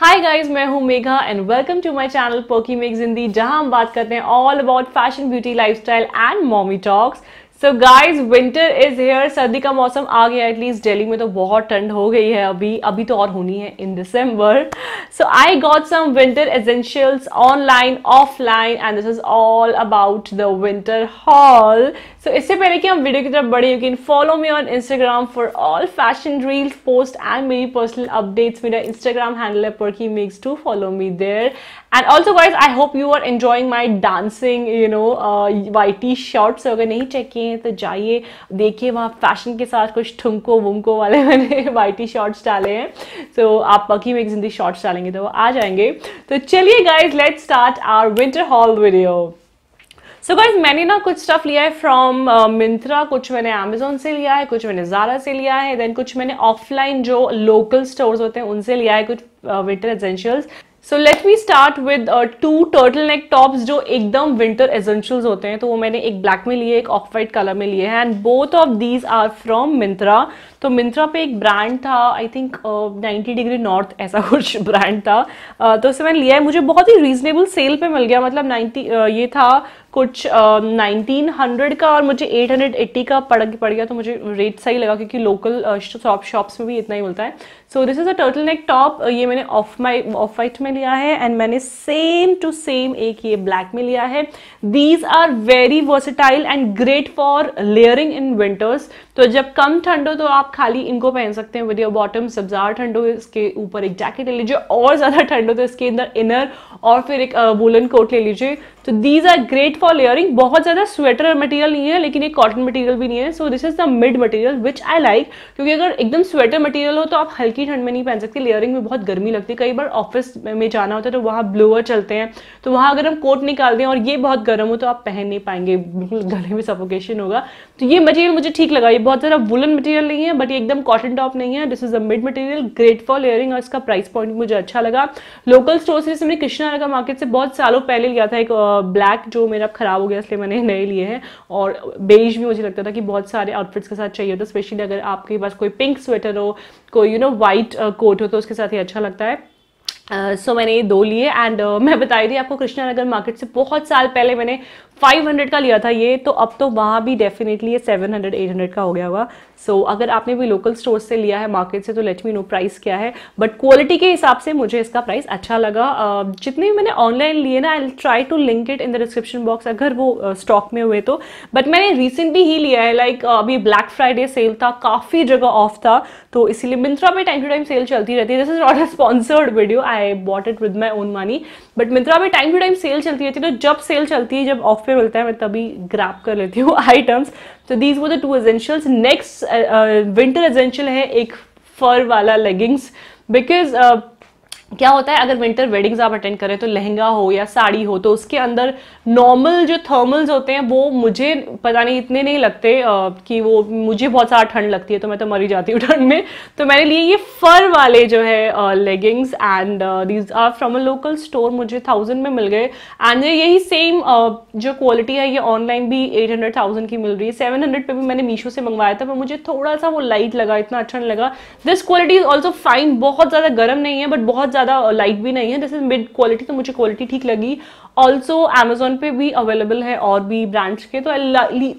हाय guys मैं हूं Megha and welcome to my channel पोकी मेक जिंदी जहां हम बात करते हैं all about fashion beauty lifestyle and mommy talks so guys winter is here सर्दी का मौसम आ गया एटलीस्ट डेली में तो बहुत ठंड हो गई है अभी अभी तो और होनी है in December so I got some winter essentials online offline and this is all about the winter haul so इससे पहले कि हम वीडियो की तरफ बढ़े you can follow me on Instagram for all fashion reels post and मेरी personal updates मेरा Instagram handle है की मेक्स to follow me there and also guys I hope you are enjoying my dancing you know Y T shorts अगर नहीं check किए हैं तो जाइए देखिए वहाँ फैशन के साथ कुछ ठुमको वुमको वाले मैंने वाइटी शॉर्ट्स डाले हैं सो so, आप पकी में एक जिंदगी शॉर्ट्स डालेंगे तो वो आ जाएंगे तो चलिए guys let start our winter haul video so so guys मैंने ना कुछ स्टफ लिया है फ्रॉम मिंत्रा uh, कुछ मैंने अमेजोन से लिया है कुछ मैंने ज़ारा से लिया है देन कुछ मैंने ऑफलाइन जो लोकल स्टोर्स होते हैं उनसे लिया है कुछ winter essentials so let me start with two turtle neck tops जो एकदम विंटर एसेंशियल्स होते हैं तो वो मैंने एक ब्लैक में लिए एक ऑफ वाइट कलर में लिए हैं and both of these are from Myntra तो मिंत्रा पे एक ब्रांड था I think ninety degree north ऐसा कुछ ब्रांड था uh, तो उसे मैंने लिया है मुझे बहुत ही रीजनेबल सेल पे मिल गया मतलब नाइन्टी uh, ये था कुछ नाइनटीन uh, हंड्रेड का और मुझे एट हंड्रेड एट्टी का पड़ पड़ गया तो मुझे रेट सही लगा क्योंकि लोकल शॉप शॉप्स में भी इतना ही मिलता है so this is a turtle neck top ये मैंने ऑफ माई ऑफ वाइट में लिया है एंड मैंने सेम टू सेम एक ये ब्लैक में लिया है these are very versatile and great for layering in winters तो जब कम ठंड हो तो आप खाली इनको पहन सकते हैं विद योर बॉटम सब्जार ज़्यादा ठंड हो इसके ऊपर एक जैकेट ले लीजिए और ज़्यादा ठंड हो तो इसके अंदर इनर और फिर एक वुलन uh, कोट ले लीजिए तो these are great for layering बहुत ज़्यादा स्वेटर मटेरियल नहीं है लेकिन एक कॉटन मटेरियल भी नहीं है so this is the mid material which I like क्योंकि अगर एकदम स्वेटर मटेरियल हो तो आप हल्के हल्की ठंड में नहीं पहन सकते लेयरिंग में बहुत गर्मी लगती है कई बार ऑफिस में जाना होता है तो वहाँ ब्लोअर चलते हैं तो वहाँ अगर हम कोट निकाल दें और ये बहुत गर्म हो तो आप पहन नहीं पाएंगे बिल्कुल गले में सफोकेशन होगा तो ये मटेरियल मुझे ठीक लगा ये बहुत ज़्यादा वुलन मटेरियल नहीं है बट ये एकदम कॉटन टॉप नहीं है this is a mid material great for layering और इसका प्राइस पॉइंट मुझे अच्छा लगा लोकल स्टोर से मैंने कृष्णा नगर मार्केट से बहुत सालों पहले लिया था एक ब्लैक जो मेरा ख़राब हो गया इसलिए मैंने नए लिए हैं और बेज भी मुझे लगता था कि बहुत सारे आउटफिट्स के साथ चाहिए होता स्पेशली अगर आपके पास कोई पिंक स्वेटर हो कोई यू नो वाइट कोट हो तो उसके साथ ही अच्छा लगता है सो uh, so, मैंने ये दो लिए एंड uh, मैं बता रही थी आपको कृष्णा नगर मार्केट से बहुत साल पहले मैंने 500 का लिया था ये तो अब तो वहाँ भी डेफिनेटली ये 700 800 का हो गया होगा सो so, अगर आपने भी लोकल स्टोर से लिया है मार्केट से तो लेट मी नो प्राइस क्या है बट क्वालिटी के हिसाब से मुझे इसका प्राइस अच्छा लगा uh, जितने भी मैंने ऑनलाइन लिए ना I try to link it in the description box अगर वो स्टॉक uh, में हुए तो बट मैंने रिसेंटली ही लिया है लाइक like, uh, अभी ब्लैक फ्राइडे सेल था काफ़ी जगह ऑफ था तो इसीलिए मिंत्रा पर टाइम टू टाइम सेल चलती रहती है this is not a sponsored video I I bought it with my own money but Myntra भी टाइम टू टाइम सेल चलती रहती है तो जब सेल चलती है जब ऑफ पे मिलता है मैं तभी ग्रैप कर लेती हूँ आइटम्स तो दीज वो the two essentials next winter essential है एक फर वाला लेगिंग्स बिकॉज क्या होता है अगर विंटर वेडिंग्स आप अटेंड करें तो लहंगा हो या साड़ी हो तो उसके अंदर नॉर्मल जो थर्मल्स होते हैं वो मुझे पता नहीं इतने नहीं लगते आ, कि वो मुझे बहुत सारा ठंड लगती है तो मैं तो मरी जाती हूँ ठंड में तो मेरे लिए ये फर वाले जो है leggings and these are from a local store मुझे थाउजेंड में मिल गए एंड यही सेम जो क्वालिटी है ये ऑनलाइन भी एट हंड्रेड थाउजेंड की मिल रही है सेवन हंड्रेड पर भी मैंने मीशो से मंगवाया था पर मुझे थोड़ा सा वो लाइट लगा इतना अच्छा लगा this quality is also fine बहुत ज़्यादा गर्म नहीं है बट बहुत ज़्यादा लाइट uh, भी नहीं है दिस इज मिड क्वालिटी तो मुझे क्वालिटी ठीक लगी ऑल्सो अमेजोन पे भी अवेलेबल है और भी ब्रांड्स के तो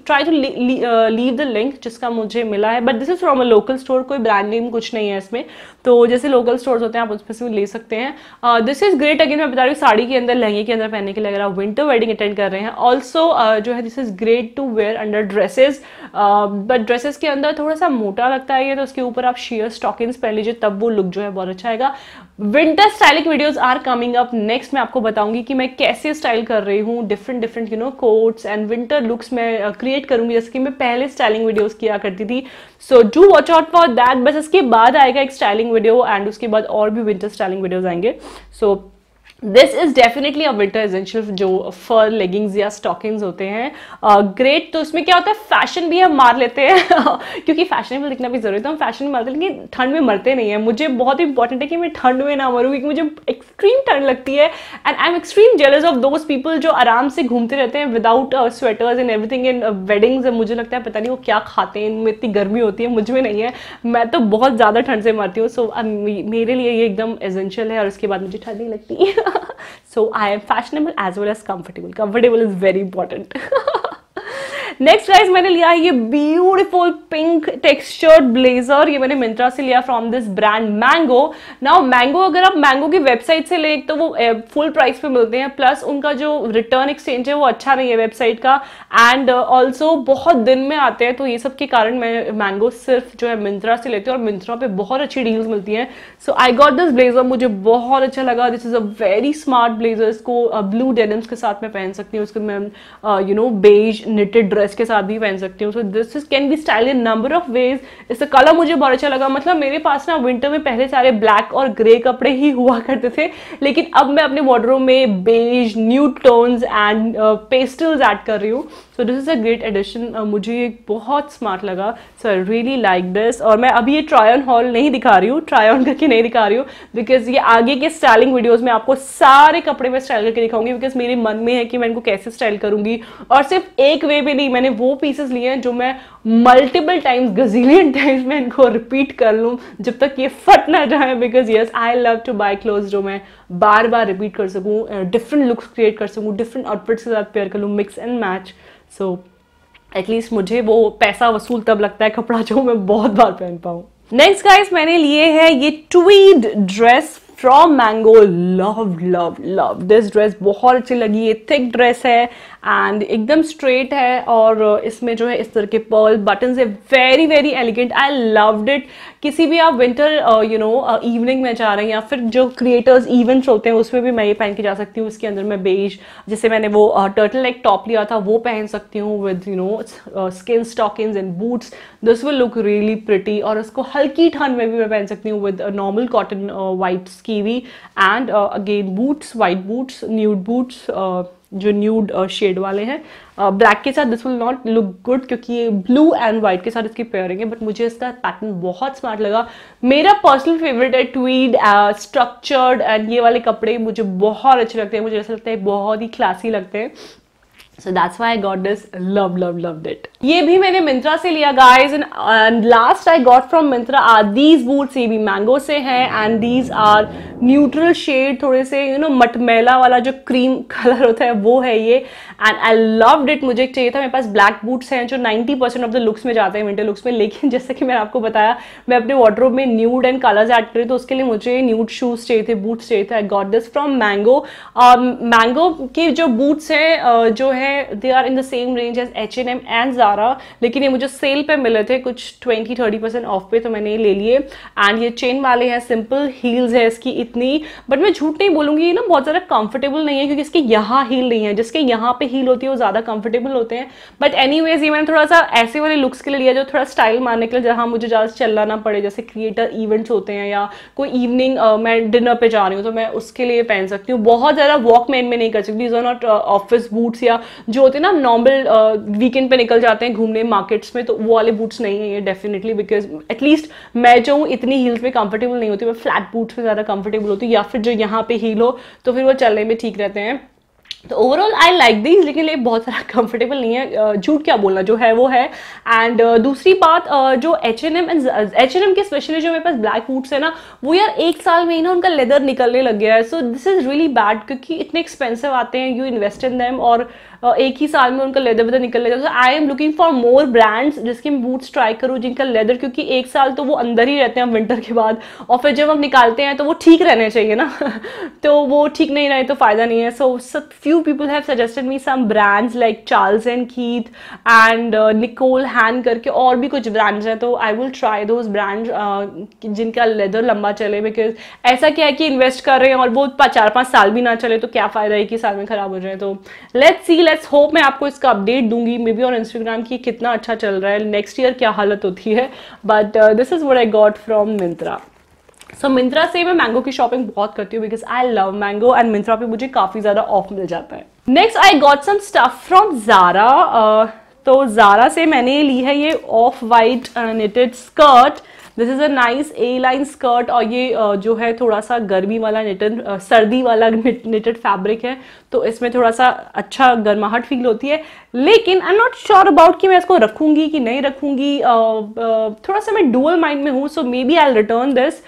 try to leave the link जिसका मुझे मिला है but this is from a local store कोई ब्रांड नेम कुछ नहीं है इसमें तो जैसे लोकल स्टोर्स होते हैं आप उसमें से ले सकते हैं दिस इज़ ग्रेट अगेन मैं बता रही हूँ साड़ी के अंदर लहंगे के अंदर पहनने के लिए अगर आप विंटर वेडिंग अटेंड कर रहे हैं ऑल्सो uh, जो है this is great to wear under dresses but dresses के अंदर थोड़ा सा मोटा लगता है तो उसके ऊपर आप शेयर स्टॉकिंग्स पहन लीजिए तब वो लुक जो है बहुत अच्छा आएगा winter styling videos are coming up next मैं आपको बताऊंगी कि मैं कैसे से स्टाइल कर रही हूँ different different you know coats and winter looks मैं क्रिएट करूंगी जैसे कि मैं पहले स्टाइलिंग वीडियोस किया करती थी so do watch out for that बस इसके बाद आएगा एक स्टाइलिंग वीडियो एंड उसके बाद और भी विंटर स्टाइलिंग वीडियोज आएंगे so so, this is definitely a winter essential जो फर लेगिंग्स या स्टॉकिंग्स होते हैं ग्रेट uh, तो उसमें क्या होता है फैशन भी हम मार लेते हैं क्योंकि फैशनेबल दिखना भी जरूरी था तो हम फैशन मारते हैं लेकिन ठंड में मरते नहीं है मुझे बहुत इंपॉर्टेंट है कि मैं ठंड में ना मरूँ क्योंकि मुझे एक्सट्रीम ठंड लगती है and I am extreme jealous of those people जो आराम से घूमते रहते हैं without sweaters and everything in weddings मुझे लगता है पता नहीं वो क्या खाते हैं इनमें इतनी गर्मी होती है मुझ में नहीं है मैं तो बहुत ज़्यादा ठंड से मरती हूँ सो so, uh, मेरे लिए ये एकदम एजेंशियल है और उसके बाद मुझे ठंड नहीं लगती so I am fashionable as well as comfortable. Comfortable is very important. Next guys मैंने लिया है ये ब्यूटिफुल पिंक टेक्सचर्ड ब्लेजर ये मैंने मिंत्रा से लिया from this brand Mango now Mango अगर आप मैंगो की वेबसाइट से ले तो वो फुल प्राइस पे मिलते हैं प्लस उनका जो रिटर्न एक्सचेंज है वो अच्छा नहीं है वेबसाइट का एंड ऑल्सो uh, बहुत दिन में आते हैं तो ये सब के कारण मैं मैंगो सिर्फ जो है मिंत्रा से लेती हूँ और मिंत्रा पे बहुत अच्छी डील्स मिलती हैं so I got this blazer मुझे बहुत अच्छा लगा this is a very smart blazer इसको ब्लू uh, डेनिम्स के साथ मैं पहन सकती हूँ उसके मैं you know beige knitted dress dress के साथ भी पहन सकती हूँ so this is can be style in number of ways इससे कलर मुझे बहुत अच्छा लगा मतलब मेरे पास ना विंटर में पहले सारे ब्लैक और ग्रे कपड़े ही हुआ करते थे लेकिन अब मैं अपने वार्डरोब में beige new tones and pastels add कर रही हूँ so this is a great addition मुझे ये बहुत स्मार्ट लगा so I really like this और मैं अभी ये ट्राई ऑन हॉल नहीं दिखा रही हूँ ट्राई ऑन करके नहीं दिखा रही हूँ बिकॉज ये आगे के स्टाइलिंग वीडियोज़ में आपको सारे कपड़े में स्टाइल करके दिखाऊंगी बिकॉज मेरे मन में है कि मैं इनको कैसे स्टाइल करूँगी और सिर्फ एक वे में नहीं मैंने वो पीसेस लिए हैं जो मैं मल्टीपल टाइम्स गजीलियन टाइम्स मैं इनको रिपीट कर लूँ जब तक ये फट ना जाए because yes I love to buy clothes जो मैं बार बार रिपीट कर सकूँ डिफरेंट लुक्स क्रिएट कर सकूँ डिफरेंट आउटफिट्स के साथ पेयर कर लूँ mix and match so at least मुझे वो पैसा वसूल तब लगता है कपड़ा जो मैं बहुत बार पहन पाऊँ नेक्स्ट गाइस मैंने लिए है ये tweed dress from Mango love love love this dress बहुत अच्छी लगी ये थिक ड्रेस है एंड एकदम स्ट्रेट है और uh, इसमें जो है इस तरह के पर्ल बटन है very very elegant I loved it किसी भी आप विंटर यू नो इवनिंग में जा रहे हैं या फिर जो क्रिएटर्स इवेंट्स होते हैं उसमें भी मैं ये पहन के जा सकती हूँ इसके अंदर मैं बेज जैसे मैंने वो टर्टल नेक टॉप लिया था वो पहन सकती हूँ with you know skin stocking and boots this will look really pretty और उसको हल्की ठंड में भी मैं पहन सकती हूँ with normal cotton white skivvy and again boots white boots nude boots जो न्यूड शेड uh, वाले हैं ब्लैक uh, के साथ this will not look good क्योंकि ये ब्लू एंड व्हाइट के साथ इसकी पेयरिंग है बट मुझे इसका पैटर्न बहुत स्मार्ट लगा मेरा पर्सनल फेवरेट है ट्वीड स्ट्रक्चर्ड एंड ये वाले कपड़े मुझे बहुत अच्छे लगते हैं मुझे ऐसा लगता है बहुत ही क्लासी लगते हैं so that's why I got this love love loved it ये भी मैंने मिंत्रा से लिया guys and last I got from Myntra are these boots ये भी मैंगो से हैं and these are neutral shade थोड़े से यू नो मटमैला वाला जो क्रीम कलर होता है वो है ये एंड आई लव इट मुझे चाहिए था मेरे पास ब्लैक बूट्स हैं जो 90 परसेंट ऑफ द लुक्स में जाते हैं विंटर लुक्स में लेकिन जैसे कि मैंने आपको बताया मैं अपने वार्ड्रोब में न्यूड एंड कलर्स ऐड करी तो उसके लिए मुझे न्यूड शूज़ चाहिए थे बूट्स चाहिए थे I got this from Mango Mango के जो बूट्स हैं uh, जो है they are in the same range as H and M and Zara लेकिन ये मुझे सेल पर मिले थे कुछ ट्वेंटी थर्टी परसेंट ऑफ पे तो मैंने ये ले लिए एंड ये चेन वाले हैं सिंपल हील्स है इसकी इतनी बट मैं झूठ नहीं बोलूंगी ये ना बहुत ज़्यादा कंफर्टेबल नहीं है क्योंकि इसके यहाँ हील नहीं है जिसके यहाँ पे हील होती है वो ज़्यादा कंफर्टेबल होते हैं बट एनी ये मैंने थोड़ा सा ऐसे वाले लुक्स के लिए लिया जो थोड़ा स्टाइल मारने के लिए जहाँ मुझे ज़्यादा चलना ना पड़े जैसे क्रिएटर इवेंट्स होते हैं या कोई इवनिंग मैं डिनर पर जा रही हूँ तो मैं उसके लिए पहन सकती हूँ बहुत ज़्यादा वॉक मैन में नहीं कर सकती these are not office boots या जो होते हैं ना नॉर्मल वीकेंड पर निकल जाते हैं घूमने मार्केट्स में तो वो वाले बूट्स नहीं है ये डेफिनेटली बिकॉज एटलीस्ट मैं जो हूँ इतनी हील्स में कंफर्टेबल नहीं होती मैं फ्लैट बूट्स में ज़्यादा कंफर्टेबल कंफर्टेबल होती है या फिर जो यहाँ पे हील हो तो फिर वो चलने में ठीक रहते हैं तो ओवरऑल आई लाइक दीज लेकिन ये बहुत सारा कंफर्टेबल नहीं है झूठ क्या बोलना जो है वो है एंड दूसरी बात जो H and M H and M के स्पेशली जो मेरे पास ब्लैक बूट्स है ना वो यार एक साल में ही ना उनका लेदर निकलने लग गया है so this is really bad क्योंकि इतने एक्सपेंसिव आते हैं यू इन्वेस्ट इन दैम और एक ही साल में उनका लेदर वेदर निकल जाता है I am looking for more brands जिसके मैं बूट्स ट्राई करूँ जिनका लेदर क्योंकि एक साल तो वो अंदर ही रहते हैं विंटर के बाद और फिर जब हम निकालते हैं तो वो ठीक रहने चाहिए ना तो वो ठीक नहीं रहे तो फ़ायदा नहीं है so few people have suggested me some brands like Charles and Keith and Nicole Haan करके और भी कुछ ब्रांड्स हैं तो I will try those brand जिनका लेदर लंबा चले बिकॉज ऐसा क्या है कि इन्वेस्ट कर रहे हैं और वो चार पाँच साल भी ना चले तो क्या फ़ायदा एक ही साल में ख़राब हो जाए तो लेट्स सी लेट्स होप मैं आपको इसका अपडेट दूंगी मे बी ऑन इंस्टाग्राम की कितना अच्छा चल रहा है नेक्स्ट ईयर क्या हालत होती है but this is what I got from Myntra so so, Myntra से मैं मैंगो की शॉपिंग बहुत करती हूँ because I love Mango and Myntra पे मुझे काफ़ी ज़्यादा ऑफ मिल जाता है next I got some stuff from Zara तो जारा से मैंने ली है ये off white knitted skirt this is a nice A line skirt और ये जो है थोड़ा सा गर्मी वाला निटन सर्दी वाला निटेड फैब्रिक है तो इसमें थोड़ा सा अच्छा गर्माहट फील होती है लेकिन I am not sure about कि मैं इसको रखूँगी कि नहीं रखूँगी थोड़ा सा मैं डुअल माइंड में हूँ so maybe I return this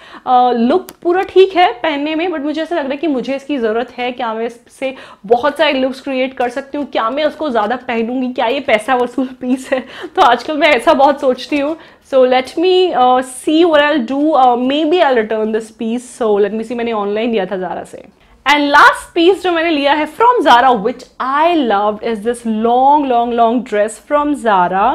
look पूरा ठीक है पहनने में बट मुझे ऐसा लग रहा है कि मुझे इसकी ज़रूरत है क्या मैं इससे बहुत सारे लुक्स क्रिएट कर सकती हूँ क्या मैं उसको ज़्यादा पहनूंगी क्या ये पैसा वसूल पीस है तो आजकल मैं ऐसा बहुत सोचती हूँ so let me uh, see what I'll do uh, maybe I'll return this piece so let me मैंने ऑनलाइन दिया था जारा से एंड लास्ट पीस जो मैंने लिया है from Zara which I love is this long long long dress from Zara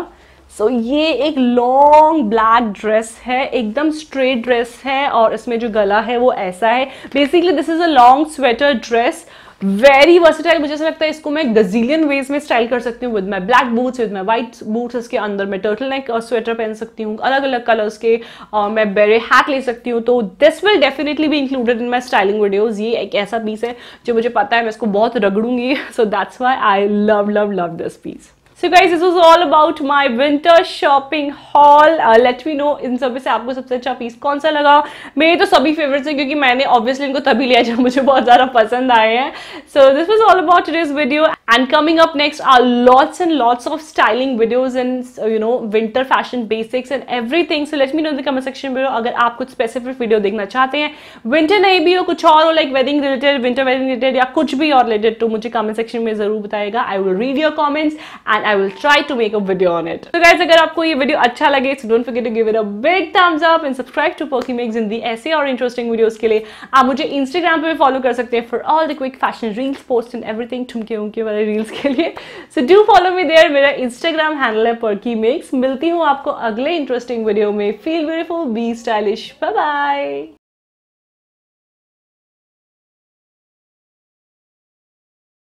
so ये एक लॉन्ग ब्लैक ड्रेस है एकदम स्ट्रेट ड्रेस है और इसमें जो गला है वो ऐसा है basically this is a long sweater dress very versatile मुझे ऐसा लगता है इसको मैं गजीलियन वेज में स्टाइल कर सकती हूँ with my black boots with my white boots इसके अंदर मैं टर्टल नेक और स्वेटर पहन सकती हूँ अलग अलग कलर्स के uh, मैं बेरे हैट ले सकती हूँ तो दिस विल डेफिनेटली भी included in my styling videos ये एक ऐसा पीस है जो मुझे पता है मैं इसको बहुत रगड़ूंगी so that's why I love love love this piece so guys this was all about my winter shopping haul let me know इन सब से आपको सबसे अच्छा पीस कौन सा लगा मेरे तो सभी फेवरेट्स हैं क्योंकि मैंने ऑब्वियसली इनको तभी लिया जब मुझे बहुत ज़्यादा पसंद आए हैं so this was all about this video and coming up next are lots and lots of styling videos in you know winter fashion basics and एवरी थिंग so let me know the comment section में अगर आप कुछ specific video देखना चाहते हैं winter नहीं भी हो कुछ और हो like wedding related winter wedding related या कुछ भी और रिलेटेड तो मुझे कमेंट सेक्शन में जरूर बताएगा I will read your comments and I will try to make a video on it तो गाइज अगर आपको ये वीडियो अच्छा लगे so don't forget to give it a big thumbs up and subscribe to Perky Makes इन दी ऐसे और इंटरेस्टिंग वीडियोस के लिए आप मुझे इंस्टाग्राम पे भी फॉलो कर सकते हैं for all the quick fashion reels post and everything ठुमके उमके वाले रील्स के लिए so do follow me there मेरा इंस्टाग्राम हैंडल है पर्की मेक्स मिलती हूँ आपको अगले इंटरेस्टिंग वीडियो में feel beautiful be stylish bye